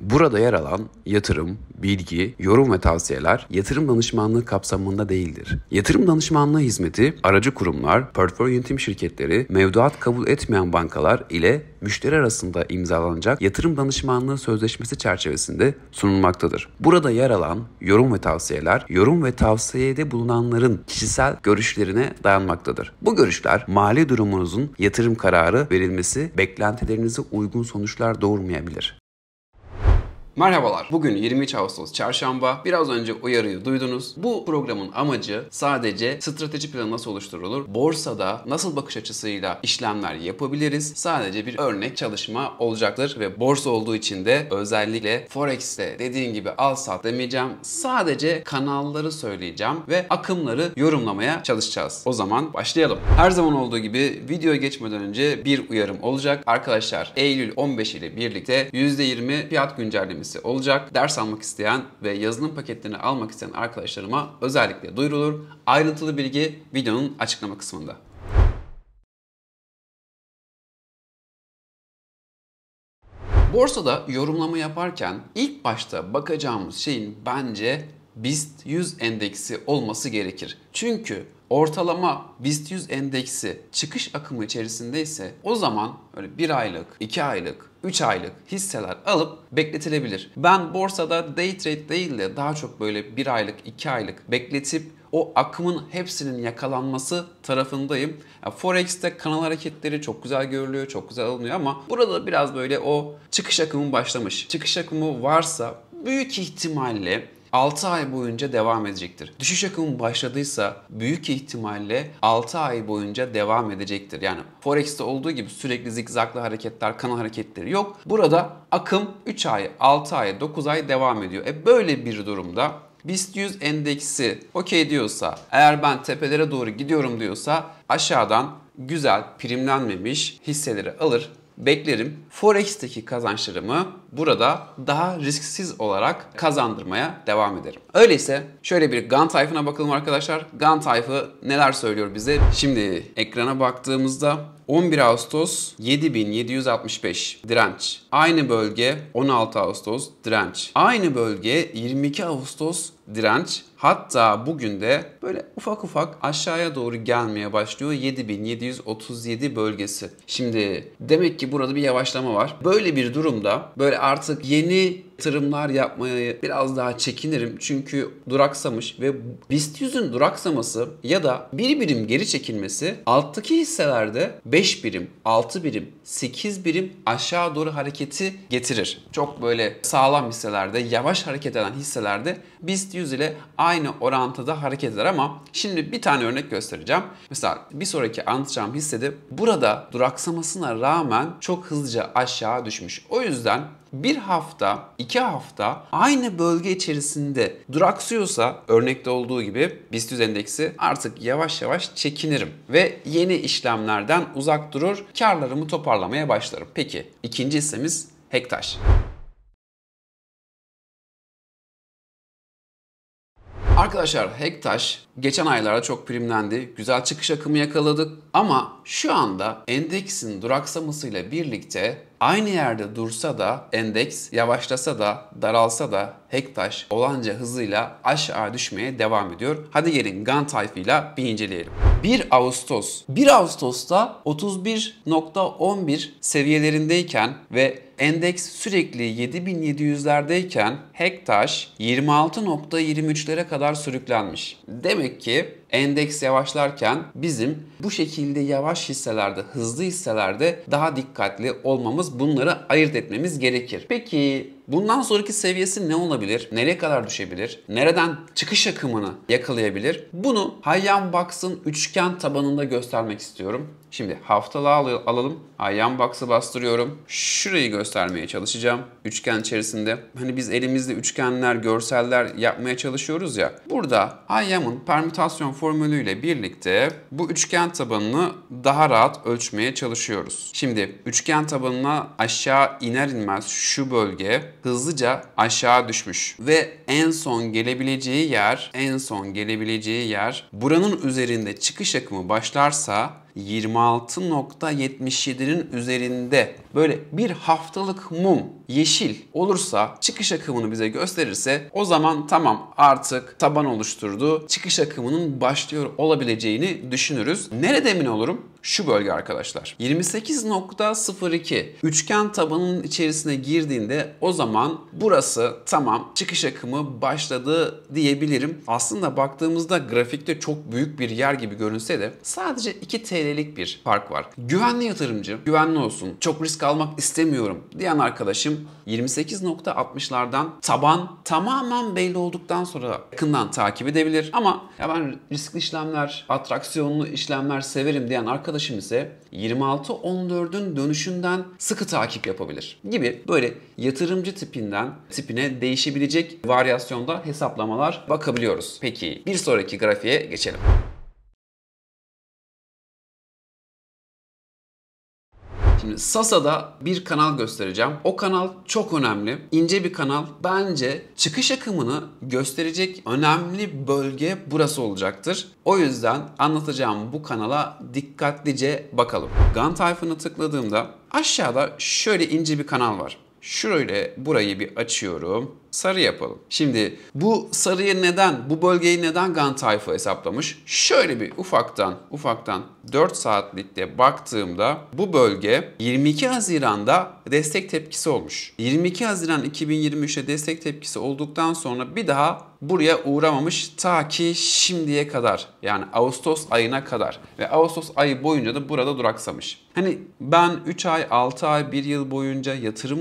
Burada yer alan yatırım, bilgi, yorum ve tavsiyeler yatırım danışmanlığı kapsamında değildir. Yatırım danışmanlığı hizmeti aracı kurumlar, portföy yönetim şirketleri, mevduat kabul etmeyen bankalar ile müşteri arasında imzalanacak yatırım danışmanlığı sözleşmesi çerçevesinde sunulmaktadır. Burada yer alan yorum ve tavsiyeler, yorum ve tavsiyede bulunanların kişisel görüşlerine dayanmaktadır. Bu görüşler mali durumunuzun yatırım kararı verilmesi beklentilerinize uygun sonuçlar doğurmayabilir. Merhabalar. Bugün 23 Ağustos Çarşamba. Biraz önce uyarıyı duydunuz. Bu programın amacı sadece strateji planı nasıl oluşturulur? Borsada nasıl bakış açısıyla işlemler yapabiliriz? Sadece bir örnek çalışma olacaktır ve borsa olduğu için de özellikle Forex'te dediğim gibi al sat demeyeceğim. Sadece kanalları söyleyeceğim ve akımları yorumlamaya çalışacağız. O zaman başlayalım. Her zaman olduğu gibi videoya geçmeden önce bir uyarım olacak. Arkadaşlar Eylül 15 ile birlikte %20 fiyat güncellemesi indirimlisi olacak. Ders almak isteyen ve yazılım paketlerini almak isteyen arkadaşlarıma özellikle duyurulur. Ayrıntılı bilgi videonun açıklama kısmında. Borsada yorumlama yaparken ilk başta bakacağımız şeyin bence BIST 100 endeksi olması gerekir. Çünkü Ortalama BIST 100 endeksi çıkış akımı içerisinde ise o zaman öyle 1 aylık, 2 aylık, 3 aylık hisseler alıp bekletilebilir. Ben borsada day trade değil de daha çok böyle 1 aylık, 2 aylık bekletip o akımın hepsinin yakalanması tarafındayım. Ya Forex'te kanal hareketleri çok güzel görülüyor, çok güzel alınıyor ama burada biraz böyle o çıkış akımı başlamış. Çıkış akımı varsa büyük ihtimalle 6 ay boyunca devam edecektir. Düşüş akımı başladıysa büyük ihtimalle 6 ay boyunca devam edecektir. Yani Forex'te olduğu gibi sürekli zikzaklı hareketler, kanal hareketleri yok. Burada akım 3 ay, 6 ay, 9 ay devam ediyor. E böyle bir durumda BIST 100 endeksi okey diyorsa, eğer ben tepelere doğru gidiyorum diyorsa aşağıdan güzel primlenmemiş hisseleri alır beklerim Forex'teki kazançlarımı burada daha risksiz olarak kazandırmaya devam ederim. Öyleyse şöyle bir GAN tayfına bakalım arkadaşlar. GAN tayfı neler söylüyor bize? Şimdi ekrana baktığımızda 11 Ağustos 7765 direnç. Aynı bölge 16 Ağustos direnç. Aynı bölge 22 Ağustos direnç. Hatta bugün de böyle ufak ufak aşağıya doğru gelmeye başlıyor 7737 bölgesi. Şimdi demek ki burada bir yavaşlama var. Böyle bir durumda böyle artık yeni yatırımlar yapmayı biraz daha çekinirim. Çünkü duraksamış ve BIST 100'ün duraksaması ya da bir birim geri çekilmesi alttaki hisselerde 5 birim, 6 birim, 8 birim aşağı doğru hareketi getirir. Çok böyle sağlam hisselerde, yavaş hareket eden hisselerde BIST 100 ile aynı orantıda hareket eder ama şimdi bir tane örnek göstereceğim. Mesela bir sonraki anlatacağım hissede burada duraksamasına rağmen çok hızlıca aşağı düşmüş. O yüzden bir hafta, iki hafta aynı bölge içerisinde duraksıyorsa örnekte olduğu gibi BIST endeksi artık yavaş yavaş çekinirim ve yeni işlemlerden uzak durur, karlarımı toparlamaya başlarım. Peki ikinci hissemiz Hektaş. Arkadaşlar Hektaş geçen aylarda çok primlendi. Güzel çıkış akımı yakaladık ama şu anda endeksin duraksamasıyla birlikte aynı yerde dursa da endeks yavaşlasa da daralsa da Hektaş olanca hızıyla aşağı düşmeye devam ediyor. Hadi gelin GAN tayfıyla bir inceleyelim. 1 Ağustos. 1 Ağustos'ta 31.11 seviyelerindeyken ve endeks sürekli 7700'lerdeyken Hektaş 26.23'lere kadar sürüklenmiş. Demek ki Endeks yavaşlarken bizim bu şekilde yavaş hisselerde, hızlı hisselerde daha dikkatli olmamız, bunları ayırt etmemiz gerekir. Peki Bundan sonraki seviyesi ne olabilir? Nereye kadar düşebilir? Nereden çıkış akımını yakalayabilir? Bunu Hayyan Box'ın üçgen tabanında göstermek istiyorum. Şimdi haftalığa al alalım. Yan box'ı bastırıyorum. Şurayı göstermeye çalışacağım. Üçgen içerisinde. Hani biz elimizde üçgenler, görseller yapmaya çalışıyoruz ya. Burada ayamın permütasyon formülüyle birlikte bu üçgen tabanını daha rahat ölçmeye çalışıyoruz. Şimdi üçgen tabanına aşağı iner inmez şu bölge hızlıca aşağı düşmüş. Ve en son gelebileceği yer, en son gelebileceği yer buranın üzerinde çıkış akımı başlarsa 26.77'nin üzerinde böyle bir haftalık mum yeşil olursa çıkış akımını bize gösterirse o zaman tamam artık taban oluşturdu. Çıkış akımının başlıyor olabileceğini düşünürüz. Nerede emin olurum? Şu bölge arkadaşlar. 28.02 üçgen tabanının içerisine girdiğinde o zaman burası tamam çıkış akımı başladı diyebilirim. Aslında baktığımızda grafikte çok büyük bir yer gibi görünse de sadece 2 TL'lik bir fark var. Güvenli yatırımcı güvenli olsun. Çok risk kalmak istemiyorum diyen arkadaşım 28.60'lardan taban tamamen belli olduktan sonra yakından takip edebilir. Ama ya ben riskli işlemler, atraksiyonlu işlemler severim diyen arkadaşım ise 26.14'ün dönüşünden sıkı takip yapabilir gibi böyle yatırımcı tipinden tipine değişebilecek varyasyonda hesaplamalar bakabiliyoruz. Peki bir sonraki grafiğe geçelim. Şimdi Sasa'da bir kanal göstereceğim. O kanal çok önemli. İnce bir kanal. Bence çıkış akımını gösterecek önemli bölge burası olacaktır. O yüzden anlatacağım bu kanala dikkatlice bakalım. Gun Typhoon'a tıkladığımda aşağıda şöyle ince bir kanal var. Şöyle burayı bir açıyorum sarı yapalım. Şimdi bu sarıyı neden, bu bölgeyi neden Gan Tayfa hesaplamış? Şöyle bir ufaktan, ufaktan 4 saatlikte baktığımda bu bölge 22 Haziran'da destek tepkisi olmuş. 22 Haziran 2023'e destek tepkisi olduktan sonra bir daha buraya uğramamış ta ki şimdiye kadar yani Ağustos ayına kadar ve Ağustos ayı boyunca da burada duraksamış. Hani ben 3 ay, 6 ay, 1 yıl boyunca yatırım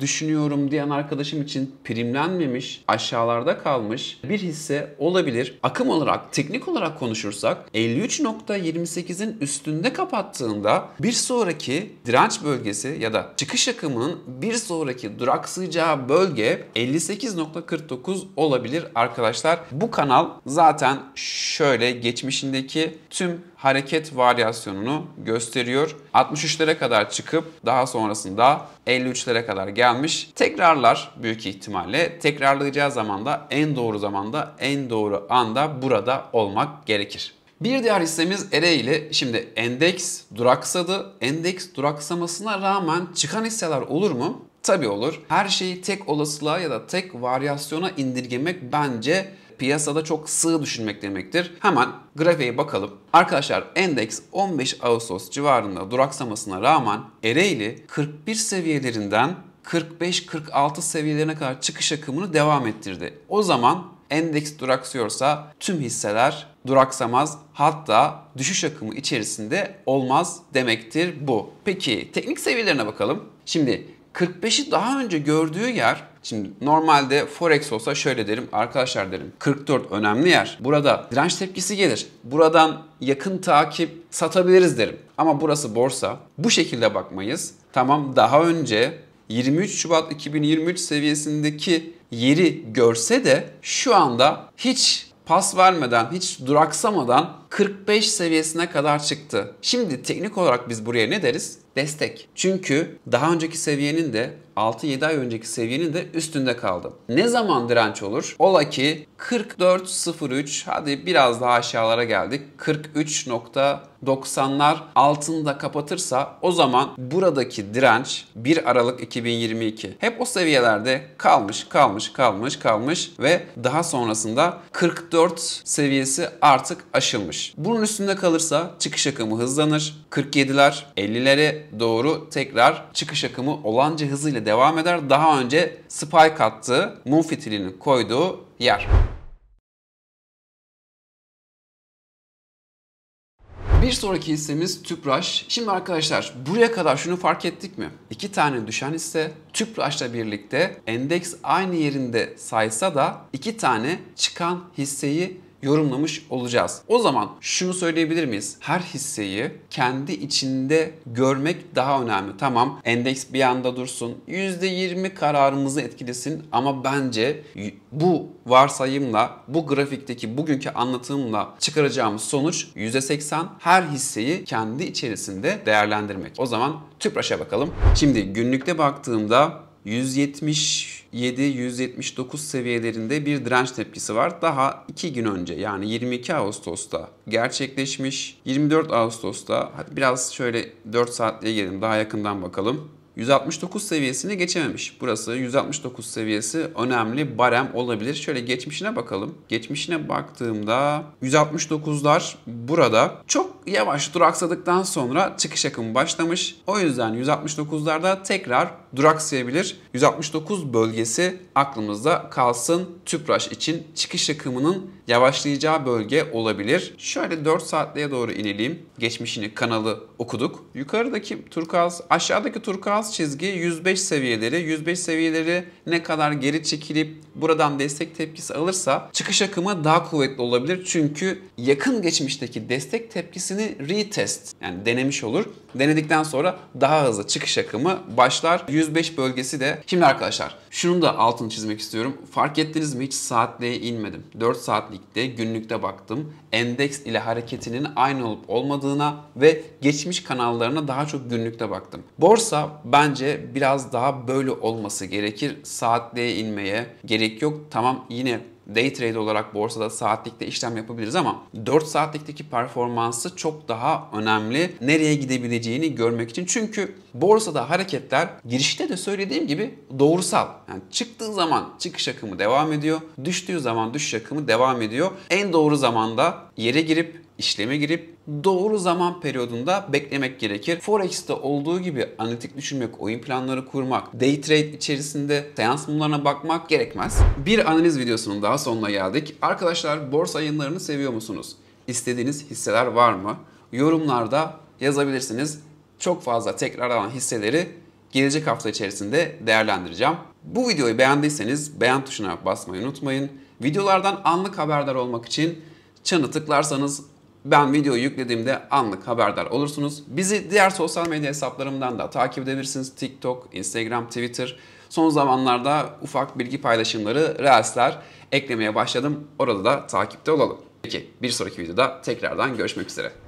düşünüyorum diyen arkadaşım için primlenmemiş, aşağılarda kalmış bir hisse olabilir. Akım olarak, teknik olarak konuşursak 53.28'in üstünde kapattığında bir sonraki direnç bölgesi ya da çıkış akımının bir sonraki duraksayacağı bölge 58.49 olabilir arkadaşlar. Bu kanal zaten şöyle geçmişindeki tüm hareket varyasyonunu gösteriyor. 63'lere kadar çıkıp daha sonrasında 53'lere kadar gelmiş. Tekrarlar büyük ihtimalle. Tekrarlayacağı zaman da en doğru zamanda en doğru anda burada olmak gerekir. Bir diğer hissemiz ERE ile Şimdi endeks duraksadı. Endeks duraksamasına rağmen çıkan hisseler olur mu? Tabii olur. Her şeyi tek olasılığa ya da tek varyasyona indirgemek bence piyasada çok sığ düşünmek demektir. Hemen grafiğe bakalım. Arkadaşlar endeks 15 Ağustos civarında duraksamasına rağmen Ereğli 41 seviyelerinden 45-46 seviyelerine kadar çıkış akımını devam ettirdi. O zaman endeks duraksıyorsa tüm hisseler duraksamaz hatta düşüş akımı içerisinde olmaz demektir bu. Peki teknik seviyelerine bakalım. Şimdi 45'i daha önce gördüğü yer Şimdi normalde Forex olsa şöyle derim arkadaşlar derim 44 önemli yer. Burada direnç tepkisi gelir. Buradan yakın takip satabiliriz derim. Ama burası borsa. Bu şekilde bakmayız. Tamam daha önce 23 Şubat 2023 seviyesindeki yeri görse de şu anda hiç pas vermeden, hiç duraksamadan 45 seviyesine kadar çıktı. Şimdi teknik olarak biz buraya ne deriz? Destek. Çünkü daha önceki seviyenin de 6-7 ay önceki seviyenin de üstünde kaldı. Ne zaman direnç olur? Ola ki 44.03 hadi biraz daha aşağılara geldik. 43.90'lar altında kapatırsa o zaman buradaki direnç 1 Aralık 2022. Hep o seviyelerde kalmış kalmış kalmış kalmış ve daha sonrasında 44 seviyesi artık aşılmış. Bunun üstünde kalırsa çıkış akımı hızlanır. 47'ler 50'lere doğru tekrar çıkış akımı olanca hızıyla devam eder. Daha önce spike attığı, mum fitilini koyduğu yer. Bir sonraki hissemiz tüpraş. Şimdi arkadaşlar buraya kadar şunu fark ettik mi? İki tane düşen hisse tüpraşla birlikte endeks aynı yerinde saysa da iki tane çıkan hisseyi yorumlamış olacağız. O zaman şunu söyleyebilir miyiz? Her hisseyi kendi içinde görmek daha önemli. Tamam endeks bir anda dursun. %20 kararımızı etkilesin ama bence bu varsayımla bu grafikteki bugünkü anlatımla çıkaracağımız sonuç %80 her hisseyi kendi içerisinde değerlendirmek. O zaman TÜPRAŞ'a bakalım. Şimdi günlükte baktığımda 177-179 seviyelerinde bir direnç tepkisi var. Daha 2 gün önce yani 22 Ağustos'ta gerçekleşmiş. 24 Ağustos'ta hadi biraz şöyle 4 saatliğe gelin daha yakından bakalım. 169 seviyesini geçememiş. Burası 169 seviyesi önemli barem olabilir. Şöyle geçmişine bakalım. Geçmişine baktığımda 169'lar burada çok yavaş duraksadıktan sonra çıkış akımı başlamış. O yüzden 169'larda tekrar duraksayabilir. 169 bölgesi aklımızda kalsın. Tüpraş için çıkış akımının yavaşlayacağı bölge olabilir. Şöyle 4 saatliğe doğru inelim. Geçmişini kanalı okuduk. Yukarıdaki turkuaz, aşağıdaki turkuaz çizgi 105 seviyeleri. 105 seviyeleri ne kadar geri çekilip buradan destek tepkisi alırsa çıkış akımı daha kuvvetli olabilir. Çünkü yakın geçmişteki destek tepkisi hepsini retest yani denemiş olur. Denedikten sonra daha hızlı çıkış akımı başlar. 105 bölgesi de. Şimdi arkadaşlar şunu da altını çizmek istiyorum. Fark ettiniz mi hiç saatliğe inmedim. 4 saatlikte günlükte baktım. Endeks ile hareketinin aynı olup olmadığına ve geçmiş kanallarına daha çok günlükte baktım. Borsa bence biraz daha böyle olması gerekir. Saatliğe inmeye gerek yok. Tamam yine day trade olarak borsada saatlikte işlem yapabiliriz ama 4 saatlikteki performansı çok daha önemli. Nereye gidebileceğini görmek için. Çünkü borsada hareketler girişte de söylediğim gibi doğrusal. Yani çıktığı zaman çıkış akımı devam ediyor. Düştüğü zaman düşüş akımı devam ediyor. En doğru zamanda yere girip işleme girip doğru zaman periyodunda beklemek gerekir. Forex'te olduğu gibi analitik düşünmek, oyun planları kurmak, day trade içerisinde seans mumlarına bakmak gerekmez. Bir analiz videosunun daha sonuna geldik. Arkadaşlar borsa yayınlarını seviyor musunuz? İstediğiniz hisseler var mı? Yorumlarda yazabilirsiniz. Çok fazla tekrar alan hisseleri gelecek hafta içerisinde değerlendireceğim. Bu videoyu beğendiyseniz beğen tuşuna basmayı unutmayın. Videolardan anlık haberdar olmak için çanı tıklarsanız ben videoyu yüklediğimde anlık haberdar olursunuz. Bizi diğer sosyal medya hesaplarımdan da takip edebilirsiniz. TikTok, Instagram, Twitter. Son zamanlarda ufak bilgi paylaşımları, reelsler eklemeye başladım. Orada da takipte olalım. Peki bir sonraki videoda tekrardan görüşmek üzere.